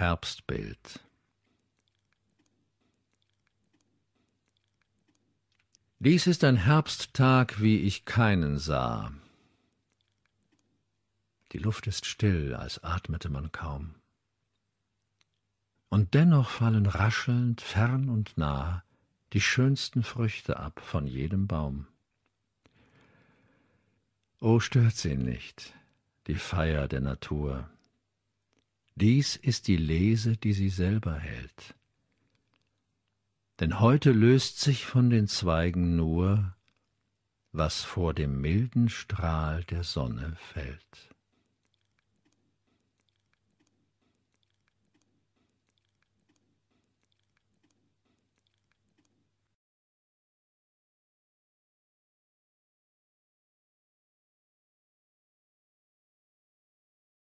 Herbstbild. Dies ist ein Herbsttag, wie ich keinen sah. Die Luft ist still, als atmete man kaum. Und dennoch fallen raschelnd, fern und nah, die schönsten Früchte ab von jedem Baum. O oh, stört sie nicht, die Feier der Natur, dies ist die Lese, die sie selber hält. Denn heute löst sich von den Zweigen nur, was vor dem milden Strahl der Sonne fällt.